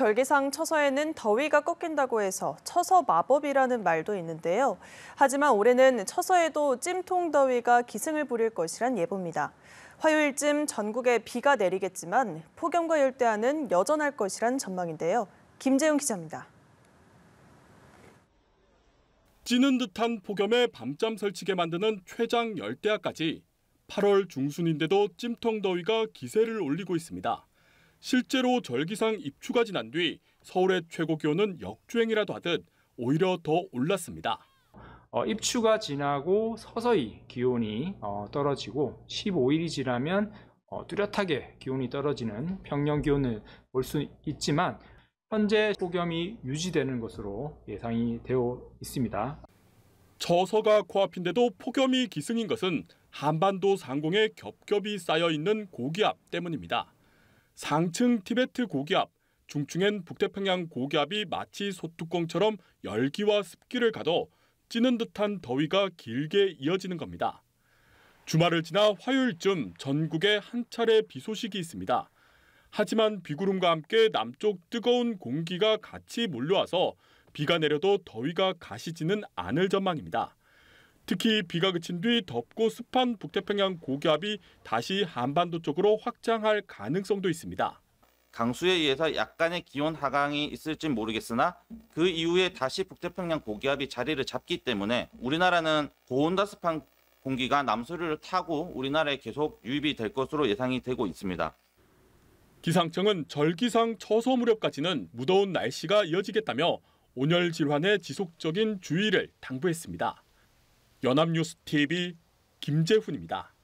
절기상 처서에는 더위가 꺾인다고 해서 처서 마법이라는 말도 있는데요. 하지만 올해는 처서에도 찜통 더위가 기승을 부릴 것이란 예보입니다. 화요일쯤 전국에 비가 내리겠지만 폭염과 열대야는 여전할 것이란 전망인데요. 김재용 기자입니다. 찌는 듯한 폭염에 밤잠 설치게 만드는 최장 열대야까지 8월 중순인데도 찜통 더위가 기세를 올리고 있습니다. 실제로 절기상 입추가 지난 뒤 서울의 최고 기온은 역주행이라도 하듯 오히려 더 올랐습니다. 어, 입추가 지나고 서서히 기온이 어, 떨어지고 15일이 지나면 어, 뚜렷하게 기온이 떨어지는 평년 기온을 볼 수 있지만 현재 폭염이 유지되는 것으로 예상이 되어 있습니다. 저서가 코앞인데도 폭염이 기승인 것은 한반도 상공에 겹겹이 쌓여 있는 고기압 때문입니다. 상층 티베트 고기압, 중층엔 북태평양 고기압이 마치 소뚜껑처럼 열기와 습기를 가둬 찌는 듯한 더위가 길게 이어지는 겁니다. 주말을 지나 화요일쯤 전국에 한 차례 비 소식이 있습니다. 하지만 비구름과 함께 남쪽 뜨거운 공기가 같이 몰려와서 비가 내려도 더위가 가시지는 않을 전망입니다. 특히 비가 그친 뒤 덥고 습한 북태평양 고기압이 다시 한반도 쪽으로 확장할 가능성도 있습니다. 강수에 의해서 약간의 기온 하강이 있을지 모르겠으나 그 이후에 다시 북태평양 고기압이 자리를 잡기 때문에 우리나라는 고온다습한 공기가 남수를 타고 우리나라에 계속 유입이 될 것으로 예상이 되고 있습니다. 기상청은 절기상 처소 무렵까지는 무더운 날씨가 이어지겠다며 온열 질환에 지속적인 주의를 당부했습니다. 연합뉴스 TV 김재훈입니다.